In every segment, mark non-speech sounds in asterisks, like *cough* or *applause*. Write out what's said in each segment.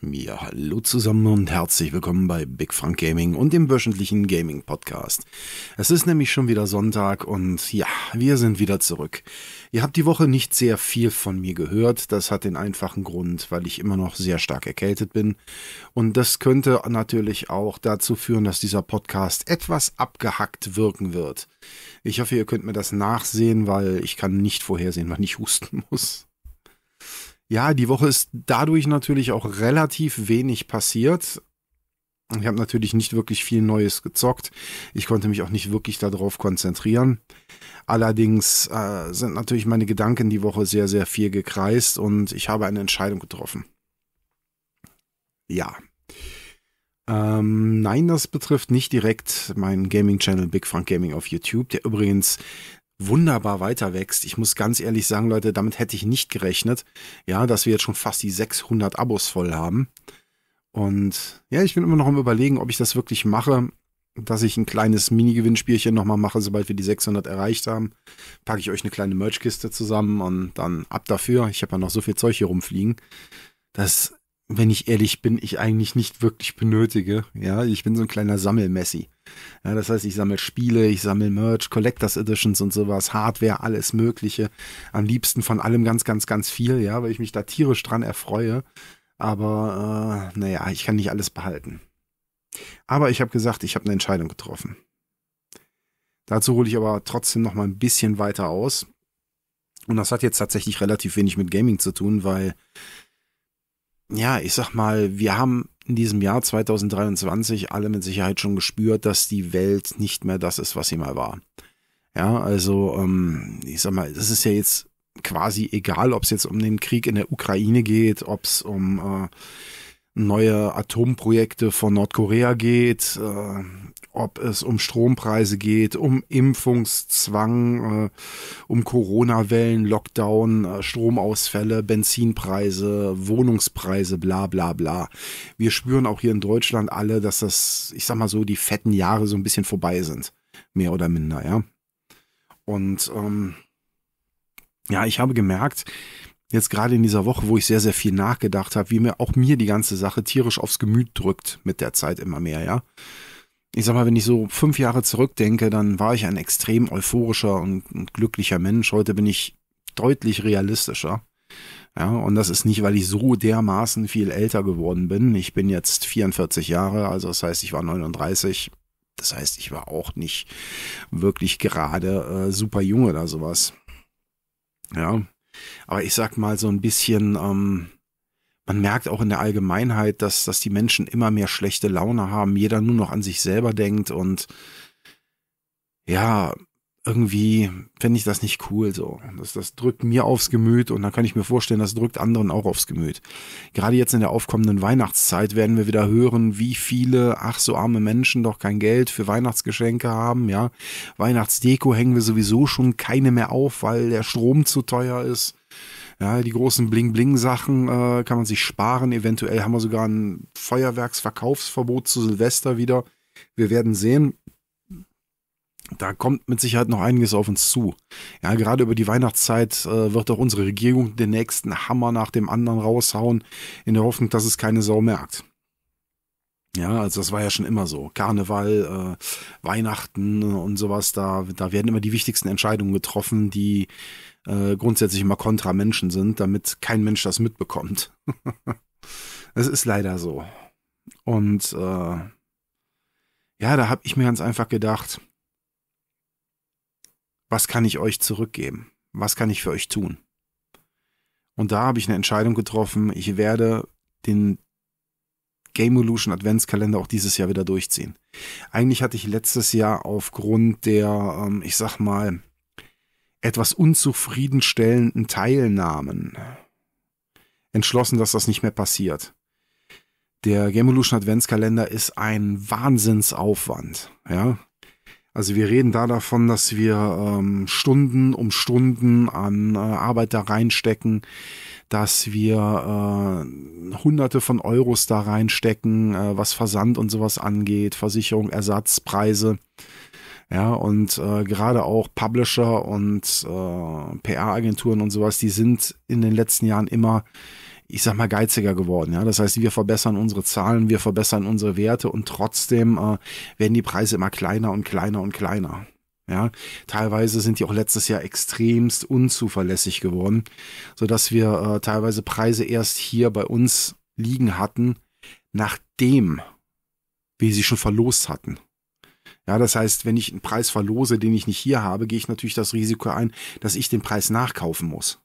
Ja, hallo zusammen und herzlich willkommen bei Big Frank Gaming und dem wöchentlichen Gaming Podcast. Es ist nämlich schon wieder Sonntag und ja, wir sind wieder zurück. Ihr habt die Woche nicht sehr viel von mir gehört. Das hat den einfachen Grund, weil ich immer noch sehr stark erkältet bin. Und das könnte natürlich auch dazu führen, dass dieser Podcast etwas abgehackt wirken wird. Ich hoffe, ihr könnt mir das nachsehen, weil ich kann nicht vorhersehen, wann ich husten muss ja, die Woche ist dadurch natürlich auch relativ wenig passiert. Ich habe natürlich nicht wirklich viel Neues gezockt. Ich konnte mich auch nicht wirklich darauf konzentrieren. Allerdings äh, sind natürlich meine Gedanken die Woche sehr, sehr viel gekreist und ich habe eine Entscheidung getroffen. Ja. Ähm, nein, das betrifft nicht direkt meinen Gaming-Channel Big Frank Gaming auf YouTube, der übrigens wunderbar weiter wächst. Ich muss ganz ehrlich sagen, Leute, damit hätte ich nicht gerechnet, ja, dass wir jetzt schon fast die 600 Abos voll haben. Und ja, ich bin immer noch am überlegen, ob ich das wirklich mache, dass ich ein kleines Mini-Gewinnspielchen nochmal mache, sobald wir die 600 erreicht haben. Packe ich euch eine kleine Merch-Kiste zusammen und dann ab dafür. Ich habe ja noch so viel Zeug hier rumfliegen. Das wenn ich ehrlich bin, ich eigentlich nicht wirklich benötige. Ja, ich bin so ein kleiner Sammelmessi. Ja, das heißt, ich sammle Spiele, ich sammle Merch, Collectors Editions und sowas, Hardware, alles Mögliche. Am liebsten von allem ganz, ganz, ganz viel, ja, weil ich mich da tierisch dran erfreue. Aber äh, naja, ich kann nicht alles behalten. Aber ich habe gesagt, ich habe eine Entscheidung getroffen. Dazu hole ich aber trotzdem noch mal ein bisschen weiter aus. Und das hat jetzt tatsächlich relativ wenig mit Gaming zu tun, weil ja, ich sag mal, wir haben in diesem Jahr 2023 alle mit Sicherheit schon gespürt, dass die Welt nicht mehr das ist, was sie mal war. Ja, also ähm, ich sag mal, das ist ja jetzt quasi egal, ob es jetzt um den Krieg in der Ukraine geht, ob es um äh, neue Atomprojekte von Nordkorea geht, äh, ob es um Strompreise geht, um Impfungszwang, äh, um Corona-Wellen, Lockdown, äh, Stromausfälle, Benzinpreise, Wohnungspreise, bla bla bla. Wir spüren auch hier in Deutschland alle, dass das, ich sag mal so, die fetten Jahre so ein bisschen vorbei sind. Mehr oder minder, ja. Und ähm, ja, ich habe gemerkt, jetzt gerade in dieser Woche, wo ich sehr, sehr viel nachgedacht habe, wie mir auch mir die ganze Sache tierisch aufs Gemüt drückt mit der Zeit immer mehr, ja ich sag mal, wenn ich so fünf Jahre zurückdenke, dann war ich ein extrem euphorischer und, und glücklicher Mensch. Heute bin ich deutlich realistischer. Ja, und das ist nicht, weil ich so dermaßen viel älter geworden bin. Ich bin jetzt 44 Jahre, also das heißt, ich war 39. Das heißt, ich war auch nicht wirklich gerade äh, super jung oder sowas. Ja. Aber ich sag mal so ein bisschen, ähm, man merkt auch in der Allgemeinheit, dass, dass die Menschen immer mehr schlechte Laune haben, jeder nur noch an sich selber denkt und ja, irgendwie finde ich das nicht cool so. Das, das drückt mir aufs Gemüt und dann kann ich mir vorstellen, das drückt anderen auch aufs Gemüt. Gerade jetzt in der aufkommenden Weihnachtszeit werden wir wieder hören, wie viele, ach so arme Menschen doch kein Geld für Weihnachtsgeschenke haben, ja. Weihnachtsdeko hängen wir sowieso schon keine mehr auf, weil der Strom zu teuer ist. Ja, die großen Bling-Bling-Sachen äh, kann man sich sparen. Eventuell haben wir sogar ein Feuerwerksverkaufsverbot zu Silvester wieder. Wir werden sehen. Da kommt mit Sicherheit noch einiges auf uns zu. Ja, gerade über die Weihnachtszeit äh, wird auch unsere Regierung den nächsten Hammer nach dem anderen raushauen, in der Hoffnung, dass es keine Sau merkt. Ja, also das war ja schon immer so. Karneval, äh, Weihnachten und sowas, da, da werden immer die wichtigsten Entscheidungen getroffen, die äh, grundsätzlich immer kontra Menschen sind, damit kein Mensch das mitbekommt. *laughs* Es ist leider so. Und äh, ja, da habe ich mir ganz einfach gedacht, was kann ich euch zurückgeben? Was kann ich für euch tun? Und da habe ich eine Entscheidung getroffen, ich werde den Game Evolution Adventskalender auch dieses Jahr wieder durchziehen. Eigentlich hatte ich letztes Jahr aufgrund der, ähm, ich sag mal, etwas unzufriedenstellenden Teilnahmen entschlossen, dass das nicht mehr passiert. Der Gamevolution Adventskalender ist ein Wahnsinnsaufwand, ja. Also wir reden da davon, dass wir ähm, Stunden um Stunden an äh, Arbeit da reinstecken, dass wir äh, Hunderte von Euros da reinstecken, äh, was Versand und sowas angeht, Versicherung, Ersatzpreise. Ja, und äh, gerade auch Publisher und äh, PR-Agenturen und sowas, die sind in den letzten Jahren immer, ich sag mal, geiziger geworden. Ja, das heißt, wir verbessern unsere Zahlen, wir verbessern unsere Werte und trotzdem äh, werden die Preise immer kleiner und kleiner und kleiner. Ja, teilweise sind die auch letztes Jahr extremst unzuverlässig geworden, so dass wir äh, teilweise Preise erst hier bei uns liegen hatten, nachdem wir sie schon verlost hatten. Ja, das heißt, wenn ich einen Preis verlose, den ich nicht hier habe, gehe ich natürlich das Risiko ein, dass ich den Preis nachkaufen muss.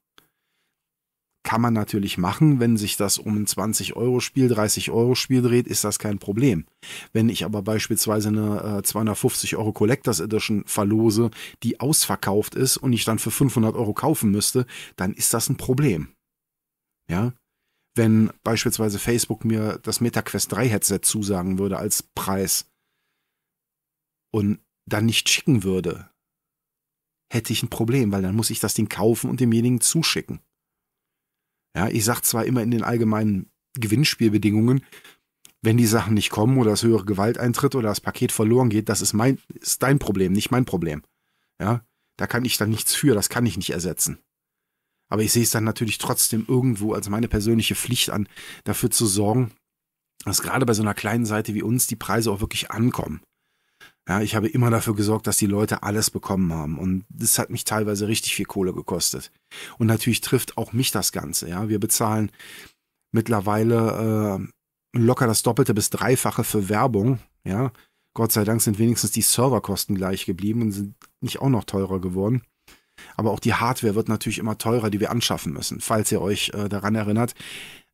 Kann man natürlich machen, wenn sich das um ein 20-Euro-Spiel, 30-Euro-Spiel dreht, ist das kein Problem. Wenn ich aber beispielsweise eine äh, 250-Euro Collectors Edition verlose, die ausverkauft ist und ich dann für 500 Euro kaufen müsste, dann ist das ein Problem. Ja, wenn beispielsweise Facebook mir das MetaQuest 3 Headset zusagen würde als Preis, und dann nicht schicken würde, hätte ich ein Problem, weil dann muss ich das Ding kaufen und demjenigen zuschicken. Ja, ich sage zwar immer in den allgemeinen Gewinnspielbedingungen, wenn die Sachen nicht kommen oder das höhere Gewalt eintritt oder das Paket verloren geht, das ist mein, ist dein Problem, nicht mein Problem. Ja, da kann ich dann nichts für, das kann ich nicht ersetzen. Aber ich sehe es dann natürlich trotzdem irgendwo als meine persönliche Pflicht an, dafür zu sorgen, dass gerade bei so einer kleinen Seite wie uns die Preise auch wirklich ankommen. Ja, ich habe immer dafür gesorgt, dass die Leute alles bekommen haben. Und das hat mich teilweise richtig viel Kohle gekostet. Und natürlich trifft auch mich das Ganze. Ja, wir bezahlen mittlerweile äh, locker das Doppelte bis Dreifache für Werbung. Ja, Gott sei Dank sind wenigstens die Serverkosten gleich geblieben und sind nicht auch noch teurer geworden. Aber auch die Hardware wird natürlich immer teurer, die wir anschaffen müssen. Falls ihr euch äh, daran erinnert,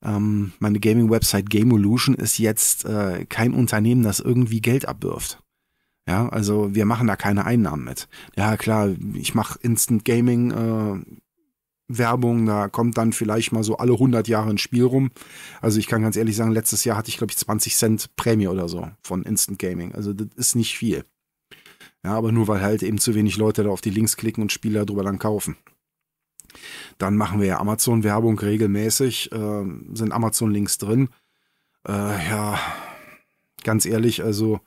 ähm, meine Gaming-Website Gameolution ist jetzt äh, kein Unternehmen, das irgendwie Geld abwirft. Ja, also wir machen da keine Einnahmen mit. Ja, klar, ich mache Instant Gaming äh, Werbung, da kommt dann vielleicht mal so alle 100 Jahre ein Spiel rum. Also ich kann ganz ehrlich sagen, letztes Jahr hatte ich glaube ich 20 Cent Prämie oder so von Instant Gaming. Also das ist nicht viel. Ja, aber nur weil halt eben zu wenig Leute da auf die Links klicken und Spieler drüber dann kaufen. Dann machen wir ja Amazon Werbung regelmäßig, äh, sind Amazon Links drin. Äh, ja, ganz ehrlich, also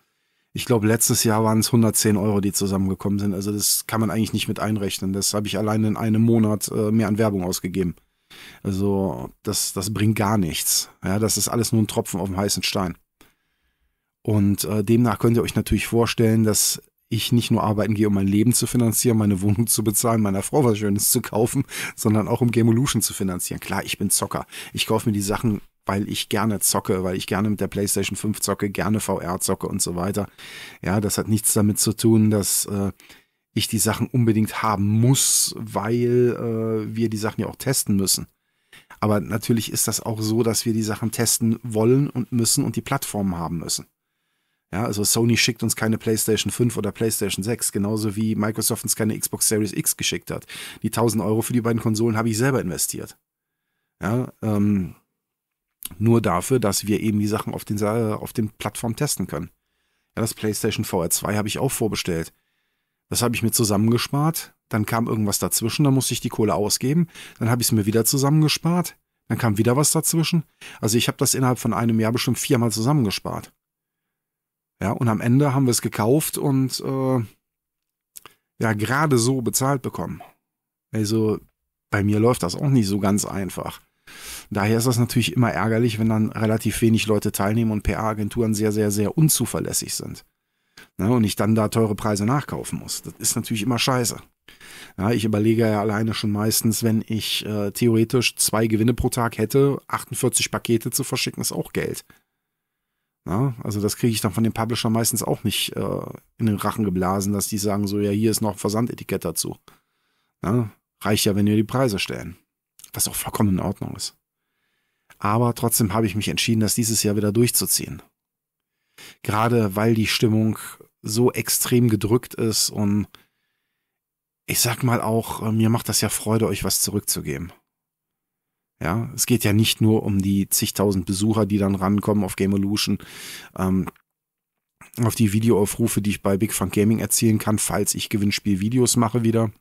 ich glaube, letztes Jahr waren es 110 Euro, die zusammengekommen sind. Also das kann man eigentlich nicht mit einrechnen. Das habe ich allein in einem Monat äh, mehr an Werbung ausgegeben. Also das, das bringt gar nichts. Ja, das ist alles nur ein Tropfen auf dem heißen Stein. Und äh, demnach könnt ihr euch natürlich vorstellen, dass ich nicht nur arbeiten gehe, um mein Leben zu finanzieren, meine Wohnung zu bezahlen, meiner Frau was Schönes zu kaufen, sondern auch um Gamolution zu finanzieren. Klar, ich bin Zocker. Ich kaufe mir die Sachen weil ich gerne zocke, weil ich gerne mit der PlayStation 5 zocke, gerne VR zocke und so weiter. Ja, das hat nichts damit zu tun, dass äh, ich die Sachen unbedingt haben muss, weil äh, wir die Sachen ja auch testen müssen. Aber natürlich ist das auch so, dass wir die Sachen testen wollen und müssen und die Plattformen haben müssen. Ja, also Sony schickt uns keine PlayStation 5 oder PlayStation 6, genauso wie Microsoft uns keine Xbox Series X geschickt hat. Die 1000 Euro für die beiden Konsolen habe ich selber investiert. Ja, ähm, nur dafür, dass wir eben die Sachen auf den, auf den Plattformen testen können. Ja, das PlayStation VR 2 habe ich auch vorbestellt. Das habe ich mir zusammengespart. Dann kam irgendwas dazwischen, dann musste ich die Kohle ausgeben. Dann habe ich es mir wieder zusammengespart. Dann kam wieder was dazwischen. Also ich habe das innerhalb von einem Jahr bestimmt viermal zusammengespart. Ja, und am Ende haben wir es gekauft und äh, ja, gerade so bezahlt bekommen. Also bei mir läuft das auch nicht so ganz einfach. Daher ist das natürlich immer ärgerlich, wenn dann relativ wenig Leute teilnehmen und PR-Agenturen sehr, sehr, sehr unzuverlässig sind. Ne, und ich dann da teure Preise nachkaufen muss. Das ist natürlich immer scheiße. Ja, ich überlege ja alleine schon meistens, wenn ich äh, theoretisch zwei Gewinne pro Tag hätte, 48 Pakete zu verschicken, ist auch Geld. Ja, also das kriege ich dann von den Publishern meistens auch nicht äh, in den Rachen geblasen, dass die sagen so, ja, hier ist noch Versandetikett dazu. Ja, reicht ja, wenn wir die Preise stellen was auch vollkommen in Ordnung ist. Aber trotzdem habe ich mich entschieden, das dieses Jahr wieder durchzuziehen. Gerade weil die Stimmung so extrem gedrückt ist und ich sag mal auch, äh, mir macht das ja Freude, euch was zurückzugeben. Ja, es geht ja nicht nur um die zigtausend Besucher, die dann rankommen auf Game Evolution, ähm, auf die Videoaufrufe, die ich bei Big Fun Gaming erzielen kann, falls ich Gewinnspielvideos mache wieder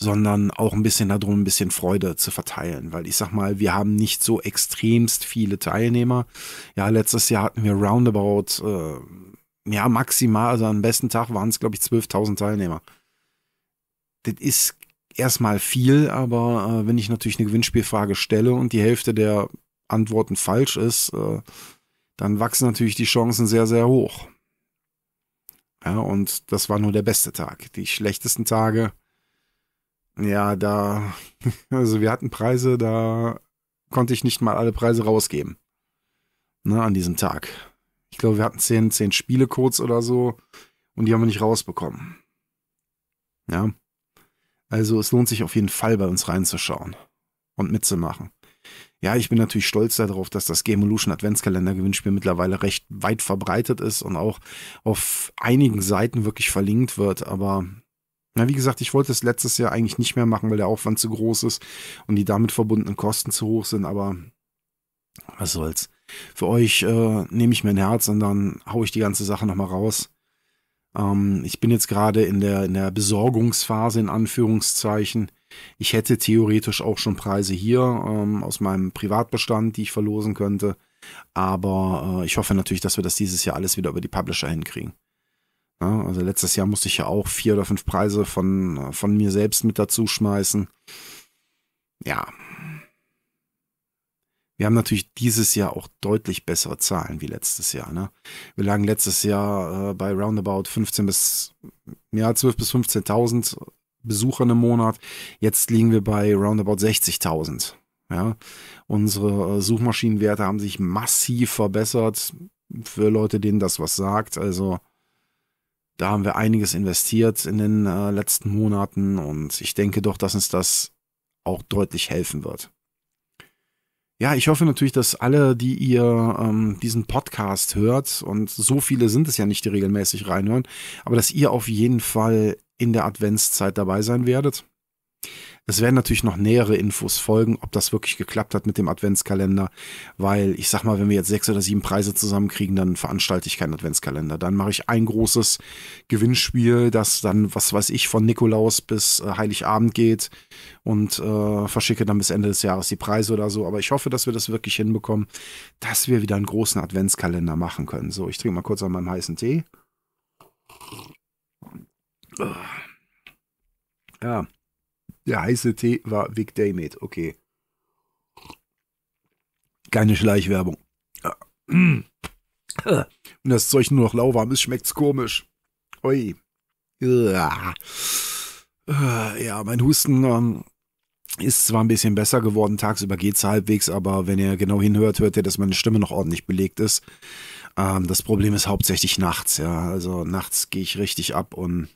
sondern auch ein bisschen darum, ein bisschen Freude zu verteilen, weil ich sag mal, wir haben nicht so extremst viele Teilnehmer. Ja, letztes Jahr hatten wir roundabout, äh, ja, maximal, also am besten Tag waren es, glaube ich, 12.000 Teilnehmer. Das ist erstmal viel, aber äh, wenn ich natürlich eine Gewinnspielfrage stelle und die Hälfte der Antworten falsch ist, äh, dann wachsen natürlich die Chancen sehr, sehr hoch. Ja, und das war nur der beste Tag. Die schlechtesten Tage ja, da, *laughs* also wir hatten Preise, da konnte ich nicht mal alle Preise rausgeben. Ne, an diesem Tag. Ich glaube, wir hatten zehn, zehn Spielecodes oder so und die haben wir nicht rausbekommen. Ja. Also es lohnt sich auf jeden Fall bei uns reinzuschauen und mitzumachen. Ja, ich bin natürlich stolz darauf, dass das Game Evolution Adventskalender Gewinnspiel mittlerweile recht weit verbreitet ist und auch auf einigen Seiten wirklich verlinkt wird, aber na, wie gesagt, ich wollte es letztes Jahr eigentlich nicht mehr machen, weil der Aufwand zu groß ist und die damit verbundenen Kosten zu hoch sind, aber was soll's. Für euch äh, nehme ich mein Herz und dann haue ich die ganze Sache nochmal raus. Ähm, ich bin jetzt gerade in der, in der Besorgungsphase, in Anführungszeichen. Ich hätte theoretisch auch schon Preise hier ähm, aus meinem Privatbestand, die ich verlosen könnte. Aber äh, ich hoffe natürlich, dass wir das dieses Jahr alles wieder über die Publisher hinkriegen. Ja, ne? also letztes Jahr musste ich ja auch vier oder fünf Preise von, von mir selbst mit dazu schmeißen. Ja. Wir haben natürlich dieses Jahr auch deutlich bessere Zahlen wie letztes Jahr. Ne? Wir lagen letztes Jahr äh, bei roundabout 15 bis, ja, 12 bis 15.000 Besuchern im Monat. Jetzt liegen wir bei roundabout 60.000. Ja, unsere äh, Suchmaschinenwerte haben sich massiv verbessert. Für Leute, denen das was sagt. Also, da haben wir einiges investiert in den äh, letzten Monaten und ich denke doch, dass uns das auch deutlich helfen wird. Ja, ich hoffe natürlich, dass alle, die ihr ähm, diesen Podcast hört, und so viele sind es ja nicht, die regelmäßig reinhören, aber dass ihr auf jeden Fall in der Adventszeit dabei sein werdet. Es werden natürlich noch nähere Infos folgen, ob das wirklich geklappt hat mit dem Adventskalender, weil ich sag mal, wenn wir jetzt sechs oder sieben Preise zusammenkriegen, dann veranstalte ich keinen Adventskalender. Dann mache ich ein großes Gewinnspiel, das dann, was weiß ich, von Nikolaus bis äh, Heiligabend geht und äh, verschicke dann bis Ende des Jahres die Preise oder so. Aber ich hoffe, dass wir das wirklich hinbekommen, dass wir wieder einen großen Adventskalender machen können. So, ich trinke mal kurz an meinem heißen Tee. Ah. Ja. Der heiße Tee war Vic Daymate. Okay. Keine Schleichwerbung. Wenn das Zeug nur noch lauwarm ist, schmeckt's komisch. Ui. Ja, mein Husten ähm, ist zwar ein bisschen besser geworden, tagsüber geht's halbwegs, aber wenn ihr genau hinhört, hört ihr, dass meine Stimme noch ordentlich belegt ist. Ähm, das Problem ist hauptsächlich nachts, ja. Also nachts gehe ich richtig ab und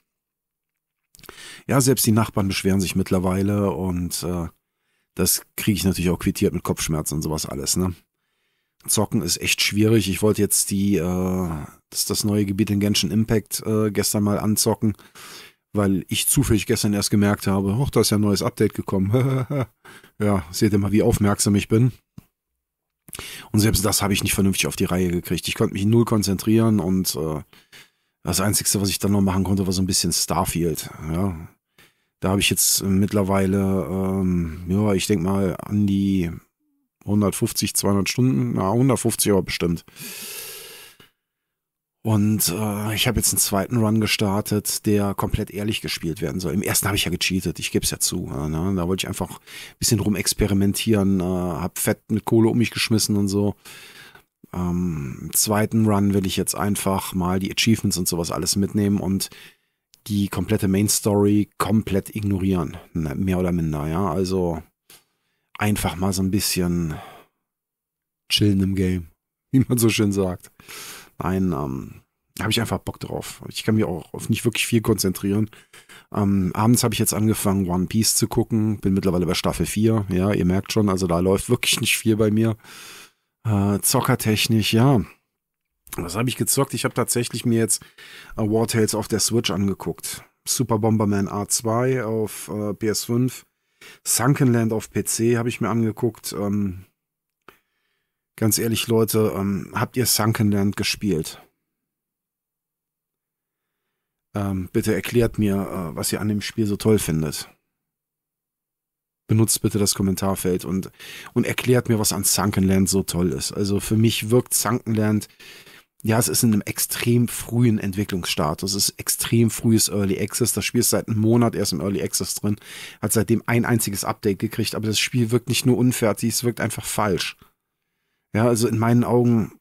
ja, selbst die Nachbarn beschweren sich mittlerweile und äh, das kriege ich natürlich auch quittiert mit Kopfschmerzen und sowas alles, ne? Zocken ist echt schwierig. Ich wollte jetzt die, äh, das, das neue Gebiet in Genshin Impact äh, gestern mal anzocken, weil ich zufällig gestern erst gemerkt habe, hoch, da ist ja ein neues Update gekommen. *laughs* ja, seht ihr mal, wie aufmerksam ich bin. Und selbst das habe ich nicht vernünftig auf die Reihe gekriegt. Ich konnte mich null konzentrieren und äh, das Einzige, was ich dann noch machen konnte, war so ein bisschen Starfield. Ja. Da habe ich jetzt mittlerweile, ähm, ja, ich denke mal an die 150, 200 Stunden, na, 150 aber bestimmt. Und äh, ich habe jetzt einen zweiten Run gestartet, der komplett ehrlich gespielt werden soll. Im ersten habe ich ja gecheatet, ich gebe es ja zu. Ja, ne? Da wollte ich einfach ein bisschen rumexperimentieren, äh, habe fett mit Kohle um mich geschmissen und so. Ähm, Im zweiten Run will ich jetzt einfach mal die Achievements und sowas alles mitnehmen und die komplette Main Story komplett ignorieren. Ne, mehr oder minder, ja. Also einfach mal so ein bisschen chillen im Game, *laughs* wie man so schön sagt. Nein, ähm, habe ich einfach Bock drauf. Ich kann mich auch auf nicht wirklich viel konzentrieren. Ähm, abends habe ich jetzt angefangen, One Piece zu gucken. Bin mittlerweile bei Staffel 4. Ja, ihr merkt schon, also da läuft wirklich nicht viel bei mir. Äh, zockertechnisch, ja. Was habe ich gezockt? Ich habe tatsächlich mir jetzt äh, War Tales auf der Switch angeguckt. Super Bomberman A2 auf äh, PS5. Sunken Land auf PC habe ich mir angeguckt. Ähm, ganz ehrlich, Leute, ähm, habt ihr Sunken Land gespielt? Ähm, bitte erklärt mir, äh, was ihr an dem Spiel so toll findet benutzt bitte das Kommentarfeld und, und erklärt mir, was an Sunkenland so toll ist. Also für mich wirkt Sunkenland, ja, es ist in einem extrem frühen Entwicklungsstatus. Es ist extrem frühes Early Access. Das Spiel ist seit einem Monat erst im Early Access drin, hat seitdem ein einziges Update gekriegt, aber das Spiel wirkt nicht nur unfertig, es wirkt einfach falsch. Ja, also in meinen Augen,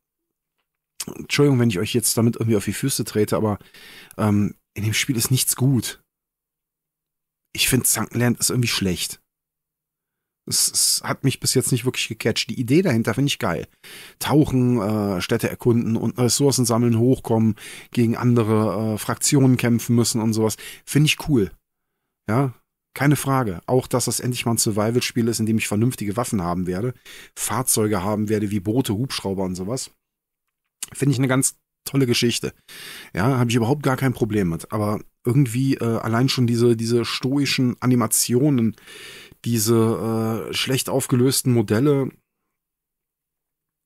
Entschuldigung, wenn ich euch jetzt damit irgendwie auf die Füße trete, aber ähm, in dem Spiel ist nichts gut. Ich finde, Sunkenland ist irgendwie schlecht. Es, es, hat mich bis jetzt nicht wirklich gecatcht. Die Idee dahinter finde ich geil. Tauchen, äh, Städte erkunden und Ressourcen sammeln, hochkommen, gegen andere äh, Fraktionen kämpfen müssen und sowas. Finde ich cool. Ja, keine Frage. Auch, dass das endlich mal ein Survival-Spiel ist, in dem ich vernünftige Waffen haben werde, Fahrzeuge haben werde, wie Boote, Hubschrauber und sowas. Finde ich eine ganz tolle Geschichte. Ja, habe ich überhaupt gar kein Problem mit. Aber irgendwie äh, allein schon diese, diese stoischen Animationen, diese äh, schlecht aufgelösten Modelle,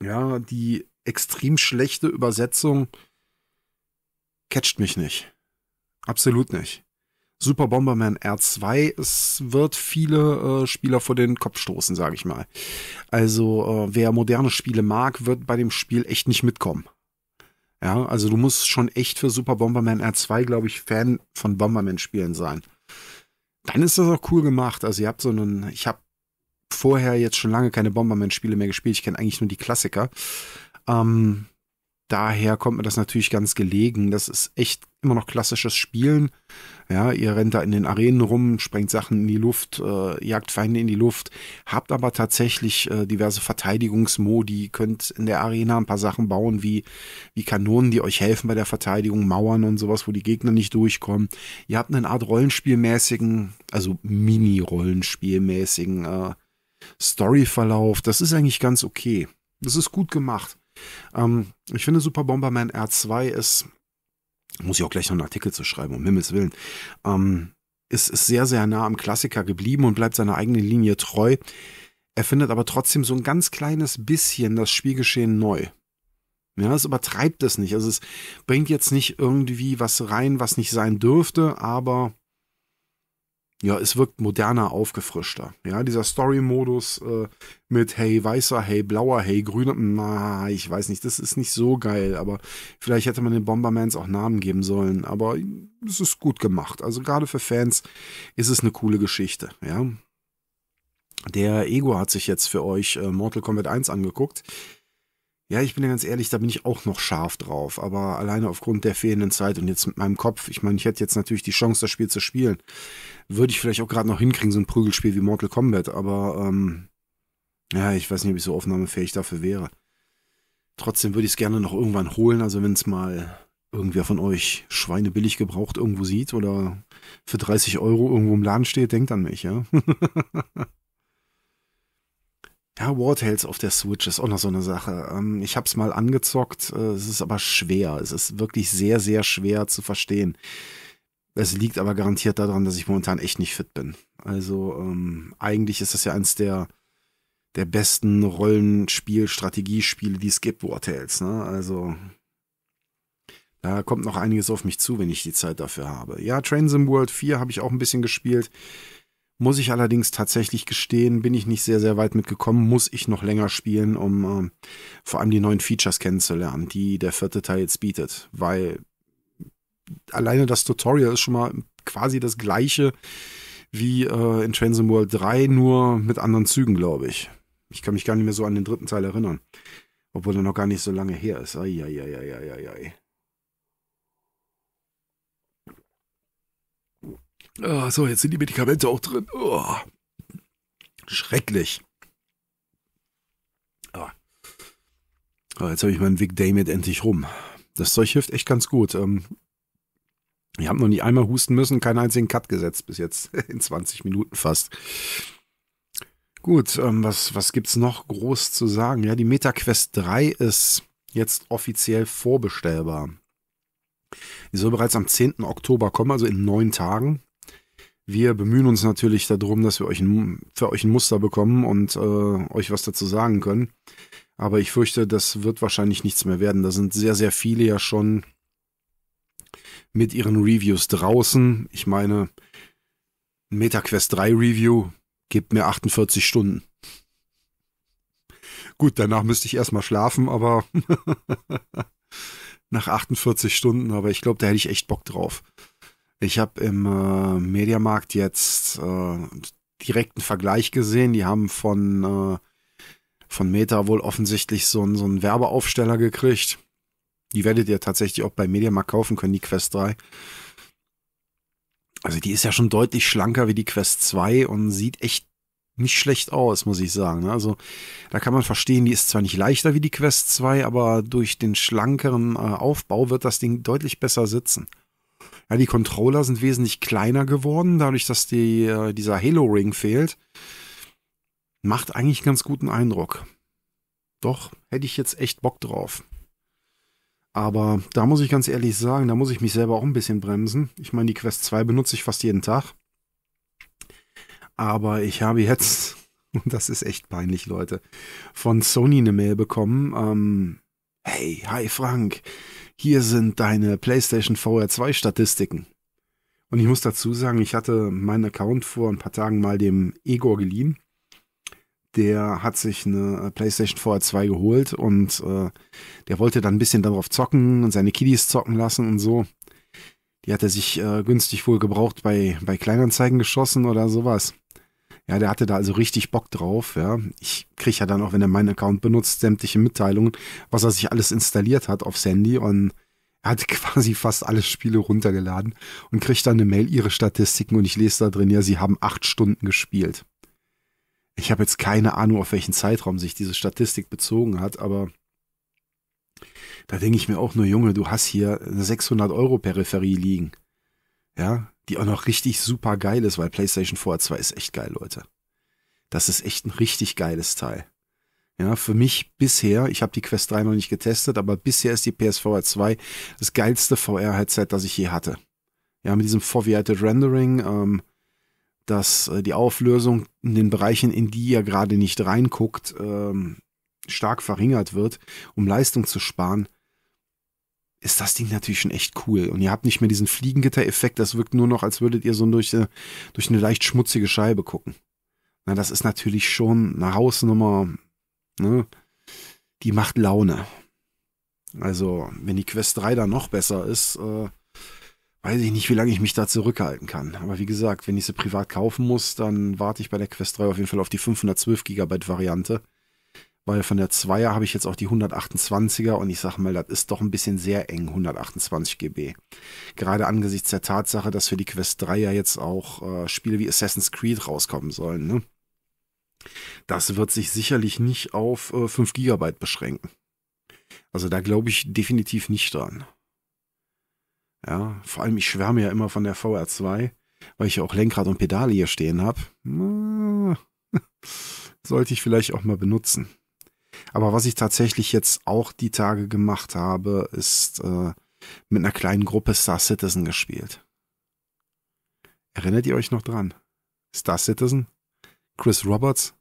ja, die extrem schlechte Übersetzung catcht mich nicht. Absolut nicht. Super Bomberman R2, es wird viele äh, Spieler vor den Kopf stoßen, sage ich mal. Also äh, wer moderne Spiele mag, wird bei dem Spiel echt nicht mitkommen. Ja, also du musst schon echt für Super Bomberman R2, glaube ich, Fan von Bomberman-Spielen sein dann ist das auch cool gemacht. Also ihr habt so einen, ich habe vorher jetzt schon lange keine Bomberman-Spiele mehr gespielt. Ich kenne eigentlich nur die Klassiker. Ähm, daher kommt mir das natürlich ganz gelegen. Das ist echt immer noch klassisches Spielen. Ja, ihr rennt da in den Arenen rum, sprengt Sachen in die Luft, äh, jagt Feinde in die Luft, habt aber tatsächlich äh, diverse Verteidigungsmodi, könnt in der Arena ein paar Sachen bauen, wie, wie Kanonen, die euch helfen bei der Verteidigung, Mauern und sowas, wo die Gegner nicht durchkommen. Ihr habt eine Art Rollenspielmäßigen, also Mini-Rollenspielmäßigen äh, Storyverlauf. Das ist eigentlich ganz okay. Das ist gut gemacht. Ähm, ich finde Super Bomberman R2 ist, muss ich auch gleich noch einen Artikel zu schreiben, um Himmels Willen, ähm, ist, ist sehr, sehr nah am Klassiker geblieben und bleibt seiner eigenen Linie treu. Er findet aber trotzdem so ein ganz kleines bisschen das Spielgeschehen neu. Ja, es übertreibt es nicht. Also es bringt jetzt nicht irgendwie was rein, was nicht sein dürfte, aber ja, es wirkt moderner, aufgefrischter. Ja, dieser Story-Modus äh, mit hey weißer, hey blauer, hey grüner, na, ich weiß nicht, das ist nicht so geil, aber vielleicht hätte man den Bombermans auch Namen geben sollen, aber es ist gut gemacht. Also gerade für Fans ist es eine coole Geschichte, ja. Der Ego hat sich jetzt für euch äh, Mortal Kombat 1 angeguckt. Ja, ich bin ja ganz ehrlich, da bin ich auch noch scharf drauf. Aber alleine aufgrund der fehlenden Zeit und jetzt mit meinem Kopf, ich meine, ich hätte jetzt natürlich die Chance, das Spiel zu spielen. Würde ich vielleicht auch gerade noch hinkriegen, so ein Prügelspiel wie Mortal Kombat. Aber ähm, ja, ich weiß nicht, ob ich so aufnahmefähig dafür wäre. Trotzdem würde ich es gerne noch irgendwann holen. Also wenn es mal irgendwer von euch Schweine billig gebraucht irgendwo sieht oder für 30 Euro irgendwo im Laden steht, denkt an mich, ja. *laughs* Ja, War Tales auf der Switch ist auch noch so eine Sache. Ähm, ich habe es mal angezockt, äh, es ist aber schwer. Es ist wirklich sehr, sehr schwer zu verstehen. Es liegt aber garantiert daran, dass ich momentan echt nicht fit bin. Also ähm, eigentlich ist das ja eins der, der besten Rollenspiel-Strategiespiele, die es gibt, War Tales. Ne? Also da kommt noch einiges auf mich zu, wenn ich die Zeit dafür habe. Ja, Trains in World 4 habe ich auch ein bisschen gespielt. Muss ich allerdings tatsächlich gestehen, bin ich nicht sehr, sehr weit mitgekommen, muss ich noch länger spielen, um äh, vor allem die neuen Features kennenzulernen, die der vierte Teil jetzt bietet. Weil alleine das Tutorial ist schon mal quasi das gleiche wie äh, in Transom World 3, nur mit anderen Zügen, glaube ich. Ich kann mich gar nicht mehr so an den dritten Teil erinnern. Obwohl er noch gar nicht so lange her ist. Ai, ai, ai, ai, ai, ai. Oh, so, jetzt sind die Medikamente auch drin. Oh. Schrecklich. Ah. Aber ah, jetzt habe ich meinen Vic Damit endlich rum. Das Zeug hilft echt ganz gut. Ähm, ich habe noch nie einmal husten müssen, keinen einzigen Cut gesetzt bis jetzt. *laughs* In 20 Minuten fast. Gut, ähm, was, was gibt's noch groß zu sagen? Ja, die MetaQuest 3 ist jetzt offiziell vorbestellbar. Die soll bereits am 10. Oktober kommen, also in neun Tagen. Wir bemühen uns natürlich darum, dass wir euch ein, für euch ein Muster bekommen und äh, euch was dazu sagen können. Aber ich fürchte, das wird wahrscheinlich nichts mehr werden. Da sind sehr, sehr viele ja schon mit ihren Reviews draußen. Ich meine, MetaQuest 3 Review gibt mir 48 Stunden. Gut, danach müsste ich erstmal schlafen, aber *laughs* nach 48 Stunden, aber ich glaube, da hätte ich echt Bock drauf. Ich habe im äh, Mediamarkt jetzt äh, direkten Vergleich gesehen. Die haben von, äh, von Meta wohl offensichtlich so, so einen Werbeaufsteller gekriegt. Die werdet ihr tatsächlich auch bei Mediamarkt kaufen können, die Quest 3. Also die ist ja schon deutlich schlanker wie die Quest 2 und sieht echt nicht schlecht aus, muss ich sagen. Ne? Also da kann man verstehen, die ist zwar nicht leichter wie die Quest 2, aber durch den schlankeren äh, Aufbau wird das Ding deutlich besser sitzen. Ja, die Controller sind wesentlich kleiner geworden, dadurch, dass die, äh, dieser Halo-Ring fehlt. Macht eigentlich ganz guten Eindruck. Doch, hätte ich jetzt echt Bock drauf. Aber da muss ich ganz ehrlich sagen, da muss ich mich selber auch ein bisschen bremsen. Ich meine, die Quest 2 benutze ich fast jeden Tag. Aber ich habe jetzt, *laughs* und das ist echt peinlich, Leute, von Sony eine Mail bekommen. Ähm, hey, hi Frank hier sind deine PlayStation VR 2 Statistiken. Und ich muss dazu sagen, ich hatte meinen Account vor ein paar Tagen mal dem Egor geliehen. Der hat sich eine PlayStation VR 2 geholt und äh, der wollte dann ein bisschen darauf zocken und seine Kiddies zocken lassen und so. Die hat er sich äh, günstig wohl gebraucht bei, bei Kleinanzeigen geschossen oder sowas. Ja, der hatte da also richtig Bock drauf. Ja. Ich kriege ja dann auch, wenn er meinen Account benutzt, sämtliche Mitteilungen, was er sich alles installiert hat aufs Handy und er hat *laughs* quasi fast alle Spiele runtergeladen und kriegt dann eine Mail, ihre Statistiken und ich lese da drin, ja, sie haben acht Stunden gespielt. Ich habe jetzt keine Ahnung, auf welchen Zeitraum sich diese Statistik bezogen hat, aber da denke ich mir auch nur, Junge, du hast hier eine 600 Euro Peripherie liegen. Ja, die auch noch richtig super geil ist, weil PlayStation 4 2 ist echt geil, Leute. Das ist echt ein richtig geiles Teil. Ja, für mich bisher, ich habe die Quest 3 noch nicht getestet, aber bisher ist die PSVR 2 das geilste VR-Headset, das ich je hatte. Ja, mit diesem Foveated Rendering, ähm, dass äh, die Auflösung in den Bereichen, in die ihr gerade nicht reinguckt, ähm, stark verringert wird, um Leistung zu sparen ist das Ding natürlich schon echt cool. Und ihr habt nicht mehr diesen Fliegengitter-Effekt, das wirkt nur noch, als würdet ihr so durch, äh, durch eine leicht schmutzige Scheibe gucken. Na, das ist natürlich schon eine Hausnummer, ne? Die macht Laune. Also, wenn die Quest 3 da noch besser ist, äh, weiß ich nicht, wie lange ich mich da zurückhalten kann. Aber wie gesagt, wenn ich sie privat kaufen muss, dann warte ich bei der Quest 3 auf jeden Fall auf die 512 Gigabyte Variante weil von der 2er habe ich jetzt auch die 128er und ich sage mal, das ist doch ein bisschen sehr eng, 128 GB. Gerade angesichts der Tatsache, dass für die Quest 3 ja jetzt auch äh, Spiele wie Assassin's Creed rauskommen sollen. Ne? Das wird sich sicherlich nicht auf äh, 5 GB beschränken. Also da glaube ich definitiv nicht dran. Ja, vor allem ich schwärme ja immer von der VR2, weil ich ja auch Lenkrad und Pedale hier stehen habe. *laughs* Sollte ich vielleicht auch mal benutzen. Aber was ich tatsächlich jetzt auch die Tage gemacht habe, ist äh, mit einer kleinen Gruppe Star Citizen gespielt. Erinnert ihr euch noch dran? Star Citizen? Chris Roberts?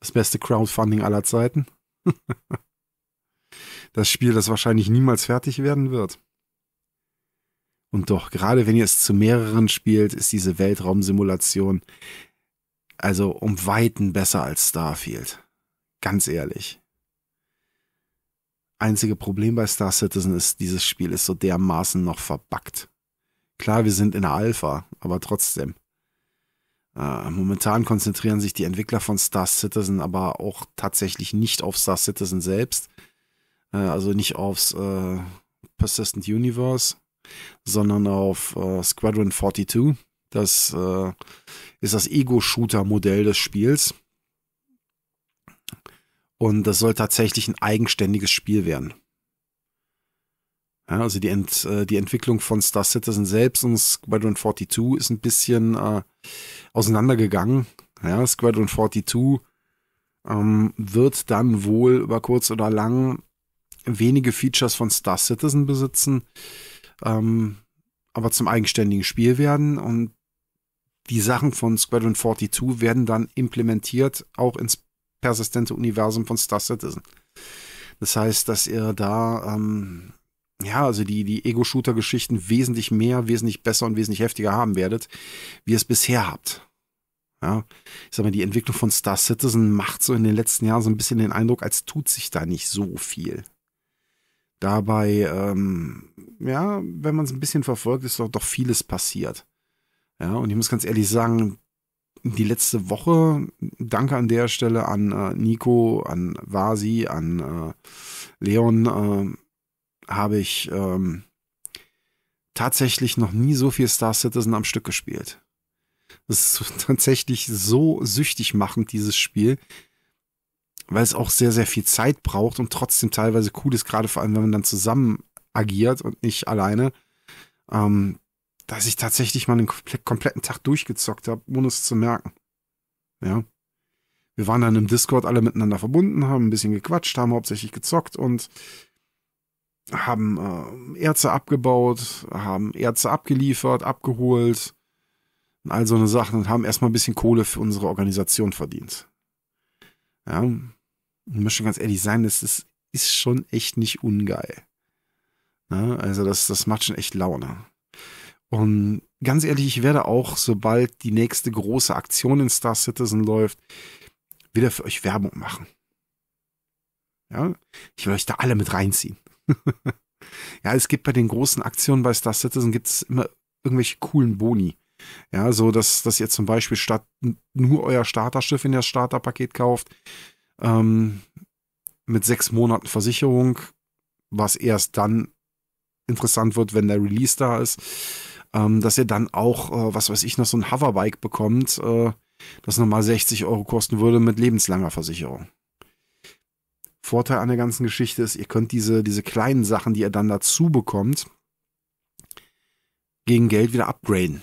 Das beste Crowdfunding aller Zeiten? *laughs* das Spiel, das wahrscheinlich niemals fertig werden wird. Und doch, gerade wenn ihr es zu mehreren spielt, ist diese Weltraumsimulation also um Weiten besser als Starfield. Ganz ehrlich. Einzige Problem bei Star Citizen ist, dieses Spiel ist so dermaßen noch verbuggt. Klar, wir sind in der Alpha, aber trotzdem. Äh, momentan konzentrieren sich die Entwickler von Star Citizen aber auch tatsächlich nicht auf Star Citizen selbst, äh, also nicht aufs äh, Persistent Universe, sondern auf äh, Squadron 42. Das äh, ist das Ego-Shooter-Modell des Spiels. Und das soll tatsächlich ein eigenständiges Spiel werden. Ja, also die, Ent, äh, die Entwicklung von Star Citizen selbst und Squadron 42 ist ein bisschen äh, auseinandergegangen. Ja, Squadron 42 ähm, wird dann wohl über kurz oder lang wenige Features von Star Citizen besitzen, ähm, aber zum eigenständigen Spiel werden und die Sachen von Squadron 42 werden dann implementiert auch ins persistente Universum von Star Citizen. Das heißt, dass er da, ähm, ja, also die, die Ego-Shooter-Geschichten wesentlich mehr, wesentlich besser und wesentlich heftiger haben werdet, wie ihr es bisher habt. Ja, ich sag mal, die Entwicklung von Star Citizen macht so in den letzten Jahren so ein bisschen den Eindruck, als tut sich da nicht so viel. Dabei, ähm, ja, wenn man es ein bisschen verfolgt, ist doch, doch vieles passiert. Ja, und ich muss ganz ehrlich sagen, die letzte Woche. Danke an der Stelle an äh, Nico, an Vasi, an äh, Leon. Äh, habe ich ähm, tatsächlich noch nie so viel Star Citizen am Stück gespielt. Das ist *laughs* tatsächlich so süchtig machend, dieses Spiel, weil es auch sehr, sehr viel Zeit braucht und trotzdem teilweise cool ist, gerade vor allem, wenn man dann zusammen agiert und nicht alleine. Ähm, dass ich tatsächlich mal einen kompletten Tag durchgezockt habe, ohne es zu merken. Ja. Wir waren dann im Discord alle miteinander verbunden, haben ein bisschen gequatscht, haben hauptsächlich gezockt und haben äh, Erze abgebaut, haben Erze abgeliefert, abgeholt und all so eine Sachen und haben erstmal ein bisschen Kohle für unsere Organisation verdient. Ja, ich möchte ganz ehrlich sein, das ist, ist schon echt nicht ungeil. Ja, ne? also das, das macht schon echt Laune. Und ganz ehrlich, ich werde auch, sobald die nächste große Aktion in Star Citizen läuft, wieder für euch Werbung machen. Ja, ich will euch da alle mit reinziehen. *laughs* ja, es gibt bei den großen Aktionen bei Star Citizen gibt's immer irgendwelche coolen Boni. Ja, so dass, dass ihr zum Beispiel statt nur euer Starterschiff in das Starterpaket kauft, ähm, mit sechs Monaten Versicherung, was erst dann interessant wird, wenn der Release da ist, ähm, dass ihr dann auch, äh, was weiß ich, noch so ein Hoverbike bekommt, äh, das nochmal 60 Euro kosten würde mit lebenslanger Versicherung. Vorteil an der ganzen Geschichte ist, ihr könnt diese, diese kleinen Sachen, die ihr dann dazu bekommt, gegen Geld wieder upgraden.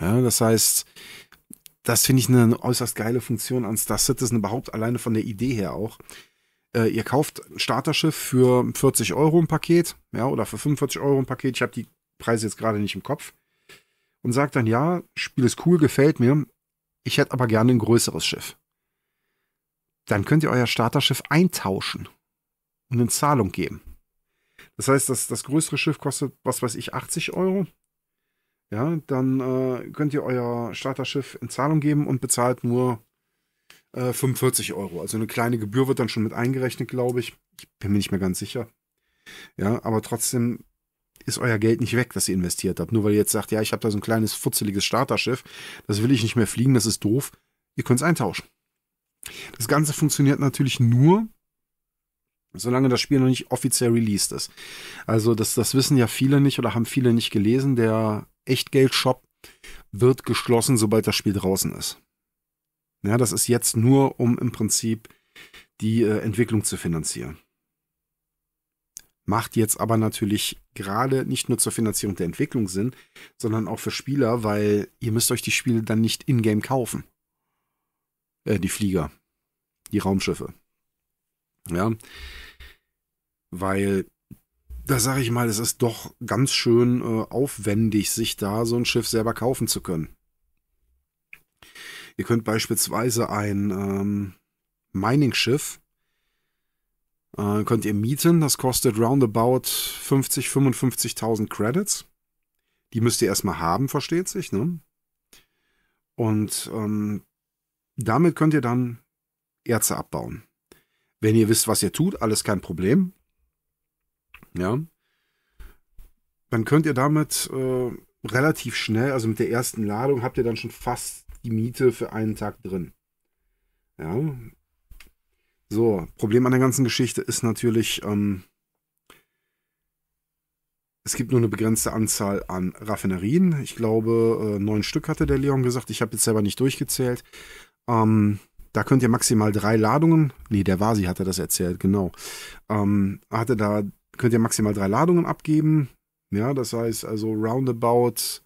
Ja, das heißt, das finde ich eine äußerst geile Funktion an Star Citizen überhaupt alleine von der Idee her auch. Äh, ihr kauft ein Starterschiff für 40 Euro im Paket, ja, oder für 45 Euro im Paket. Ich habe die Preise jetzt gerade nicht im Kopf und sagt dann, ja, Spiel ist cool, gefällt mir, ich hätte aber gerne ein größeres Schiff. Dann könnt ihr euer Starterschiff eintauschen und in Zahlung geben. Das heißt, das, das größere Schiff kostet, was weiß ich, 80 Euro. Ja, dann äh, könnt ihr euer Starterschiff in Zahlung geben und bezahlt nur äh, 45 Euro. Also eine kleine Gebühr wird dann schon mit eingerechnet, glaube ich. Ich bin mir nicht mehr ganz sicher. Ja, aber trotzdem ist euer Geld nicht weg, das ihr investiert habt. Nur weil ihr jetzt sagt, ja, ich habe da so ein kleines futzeliges Starterschiff, das will ich nicht mehr fliegen, das ist doof. Ihr könnt es eintauschen. Das Ganze funktioniert natürlich nur, solange das Spiel noch nicht offiziell released ist. Also das, das wissen ja viele nicht oder haben viele nicht gelesen. Der Echtgeld-Shop wird geschlossen, sobald das Spiel draußen ist. Ja, das ist jetzt nur, um im Prinzip die äh, Entwicklung zu finanzieren macht jetzt aber natürlich gerade nicht nur zur Finanzierung der Entwicklung Sinn, sondern auch für Spieler, weil ihr müsst euch die Spiele dann nicht in-game kaufen. Äh, die Flieger, die Raumschiffe. Ja. Weil, da sage ich mal, es ist doch ganz schön äh, aufwendig, sich da so ein Schiff selber kaufen zu können. Ihr könnt beispielsweise ein ähm, Mining-Schiff äh, könnt ihr mieten. Das kostet roundabout 50, 55.000 Credits. Die müsst ihr erstmal haben, versteht sich, ne? Und ähm, damit könnt ihr dann Erze abbauen. Wenn ihr wisst, was ihr tut, alles kein Problem. Ja. Dann könnt ihr damit äh, relativ schnell, also mit der ersten Ladung, habt ihr dann schon fast die Miete für einen Tag drin. Ja. So, Problem an der ganzen Geschichte ist natürlich, ähm, es gibt nur eine begrenzte Anzahl an Raffinerien. Ich glaube, äh, neun Stück hatte der Leon gesagt. Ich habe jetzt selber nicht durchgezählt. Ähm, da könnt ihr maximal drei Ladungen, nee, der Vasi hatte das erzählt, genau. Ähm, hatte da, könnt ihr maximal drei Ladungen abgeben. Ja, das heißt also roundabout,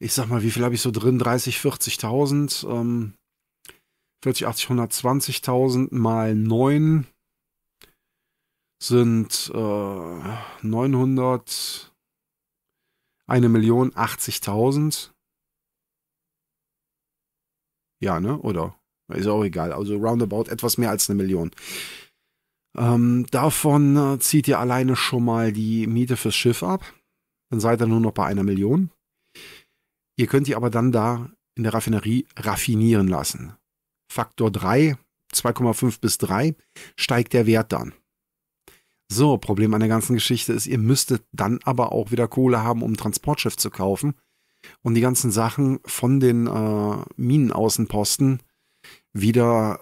ich sag mal, wie viel habe ich so drin? 30, 40.000. Ähm, 40, 80, 120.000 mal 9 sind äh, 900, eine Million 80.000. Ja, ne? Oder? Ist auch egal. Also roundabout etwas mehr als eine Million. Ähm, davon äh, zieht ihr alleine schon mal die Miete fürs Schiff ab. Dann seid ihr nur noch bei einer Million. Ihr könnt die aber dann da in der Raffinerie raffinieren lassen. Faktor 3, 2,5 bis 3, steigt der Wert dann. So, Problem an der ganzen Geschichte ist, ihr müsstet dann aber auch wieder Kohle haben, um ein Transportschiff zu kaufen. Und die ganzen Sachen von den äh, Minenaußenposten wieder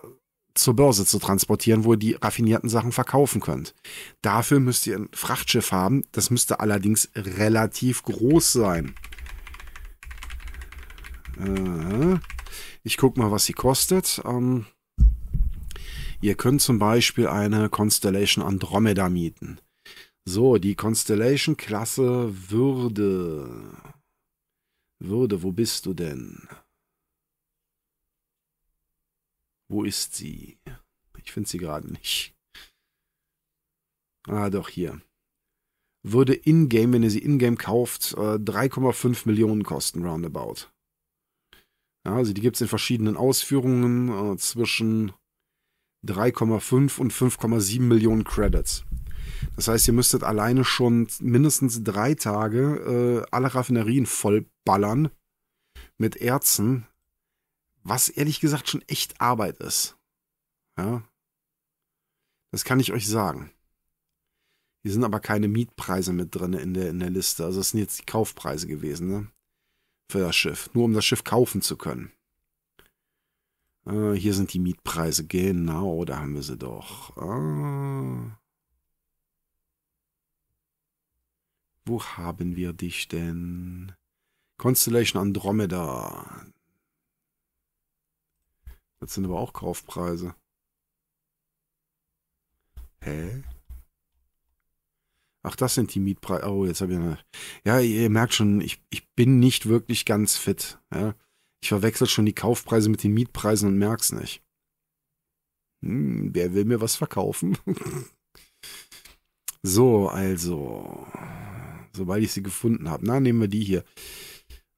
zur Börse zu transportieren, wo ihr die raffinierten Sachen verkaufen könnt. Dafür müsst ihr ein Frachtschiff haben. Das müsste allerdings relativ groß sein. Äh, ich guck mal, was sie kostet. Ähm, ihr könnt zum Beispiel eine Constellation Andromeda mieten. So, die Constellation-Klasse würde. Würde, wo bist du denn? Wo ist sie? Ich finde sie gerade nicht. Ah, doch, hier. Würde in-game, wenn ihr sie in-game kauft, 3,5 äh, Millionen kosten, roundabout. Ja, also die gibt es in verschiedenen Ausführungen äh, zwischen 3,5 und 5,7 Millionen Credits. Das heißt, ihr müsstet alleine schon mindestens drei Tage äh, alle Raffinerien vollballern mit Erzen, was ehrlich gesagt schon echt Arbeit ist. Ja, das kann ich euch sagen. Hier sind aber keine Mietpreise mit drin in der, in der Liste. Also es sind jetzt die Kaufpreise gewesen. Ne? für das Schiff, nur um das Schiff kaufen zu können. Äh, hier sind die Mietpreise, genau, da haben wir sie doch. Ah. Wo haben wir dich denn? Constellation Andromeda. Das sind aber auch Kaufpreise. Hä? Ach, das sind die Mietpreise. Oh, jetzt habe ich eine. Ja, ihr merkt schon, ich, ich bin nicht wirklich ganz fit. Ja? Ich verwechsel schon die Kaufpreise mit den Mietpreisen und merk's nicht. Hm, wer will mir was verkaufen? *laughs* so, also. Sobald ich sie gefunden habe. Na, nehmen wir die hier.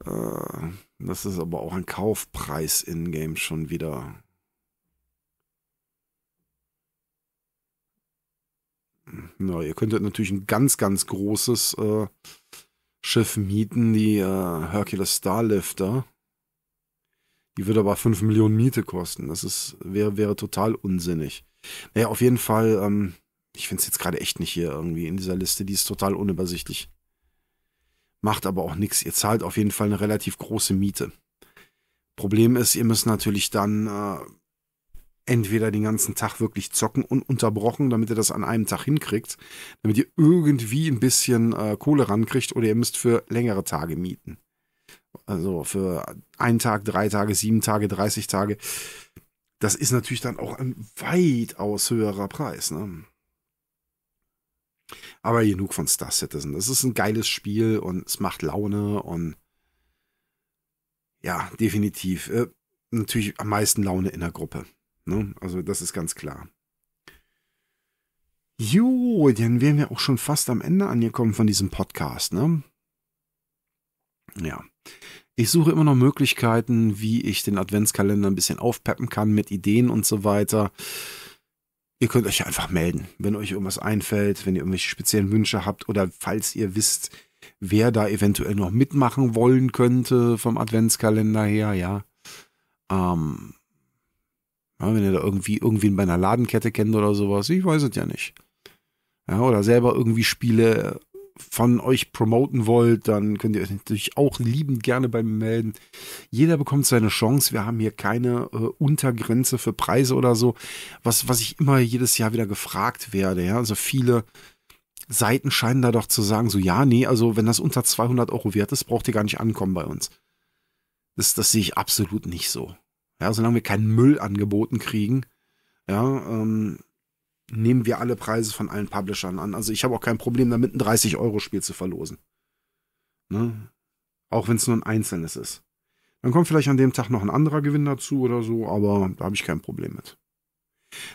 Äh, das ist aber auch ein Kaufpreis in-game schon wieder. Na, ihr könntet natürlich ein ganz, ganz großes äh, Schiff mieten, die äh, Hercules Starlifter. Die würde aber 5 Millionen Miete kosten. Das ist, wäre, wäre total unsinnig. Naja, auf jeden Fall, ähm, ich finde es jetzt gerade echt nicht hier irgendwie in dieser Liste. Die ist total unübersichtlich. Macht aber auch nichts. Ihr zahlt auf jeden Fall eine relativ große Miete. Problem ist, ihr müsst natürlich dann äh, entweder den ganzen Tag wirklich zocken und unterbrochen, damit ihr das an einem Tag hinkriegt, damit ihr irgendwie ein bisschen äh, Kohle rankriegt oder ihr müsst für längere Tage mieten. Also für einen Tag, drei Tage, sieben Tage, 30 Tage. Das ist natürlich dann auch ein weitaus höherer Preis. Ne? Aber genug von Star Citizen. Das ist ein geiles Spiel und es macht Laune und ja, definitiv. Äh, natürlich am meisten Laune in der Gruppe. Ne? Also das ist ganz klar. Jo, dann wären wir auch schon fast am Ende angekommen von diesem Podcast. Ne? Ja. Ich suche immer noch Möglichkeiten, wie ich den Adventskalender ein bisschen aufpeppen kann mit Ideen und so weiter. Ihr könnt euch einfach melden, wenn euch irgendwas einfällt, wenn ihr irgendwelche speziellen Wünsche habt oder falls ihr wisst, wer da eventuell noch mitmachen wollen könnte vom Adventskalender her, ja. Ähm, ja, wenn ihr da irgendwie irgendwen bei einer Ladenkette kennt oder sowas, ich weiß es ja nicht. Ja, oder selber irgendwie Spiele von euch promoten wollt, dann könnt ihr euch natürlich auch liebend gerne bei mir melden. Jeder bekommt seine Chance. Wir haben hier keine äh, Untergrenze für Preise oder so, was, was ich immer jedes Jahr wieder gefragt werde. Ja? Also viele Seiten scheinen da doch zu sagen, so ja, nee, also wenn das unter 200 Euro wert ist, braucht ihr gar nicht ankommen bei uns. Das, das sehe ich absolut nicht so. Ja, solange wir keinen Müll angeboten kriegen, ja, ähm, nehmen wir alle Preise von allen Publishern an. Also ich habe auch kein Problem damit, ein 30-Euro-Spiel zu verlosen. Ne? Auch wenn es nur ein einzelnes ist. Dann kommt vielleicht an dem Tag noch ein anderer Gewinn dazu oder so, aber da habe ich kein Problem mit.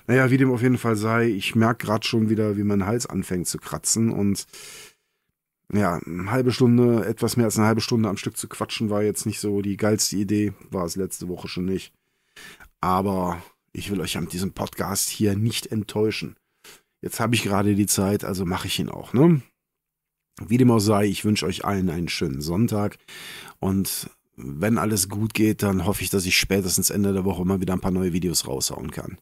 Naja, wie dem auf jeden Fall sei, ich merke gerade schon wieder, wie mein Hals anfängt zu kratzen und ja, eine halbe Stunde, etwas mehr als eine halbe Stunde am Stück zu quatschen, war jetzt nicht so die geilste Idee. War es letzte Woche schon nicht. Aber ich will euch an diesem Podcast hier nicht enttäuschen. Jetzt habe ich gerade die Zeit, also mache ich ihn auch, ne? Wie dem auch sei, ich wünsche euch allen einen schönen Sonntag und wenn alles gut geht, dann hoffe ich, dass ich spätestens Ende der Woche mal wieder ein paar neue Videos raushauen kann.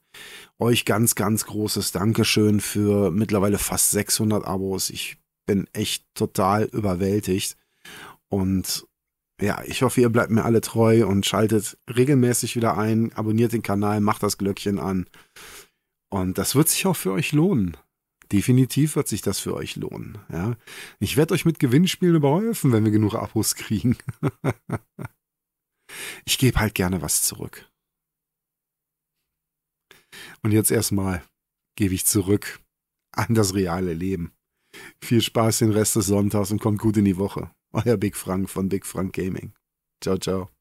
Euch ganz, ganz großes Dankeschön für mittlerweile fast 600 Abos. Ich bin echt total überwältigt. Und ja, ich hoffe, ihr bleibt mir alle treu und schaltet regelmäßig wieder ein, abonniert den Kanal, macht das Glöckchen an. Und das wird sich auch für euch lohnen. Definitiv wird sich das für euch lohnen. Ja. Ich werde euch mit Gewinnspielen überhäufen, wenn wir genug Abos kriegen. *laughs* ich gebe halt gerne was zurück. Und jetzt erstmal gebe ich zurück an das reale Leben. Viel Spaß den Rest des Sonntags und kommt gut in die Woche. Euer Big Frank von Big Frank Gaming. Ciao, ciao.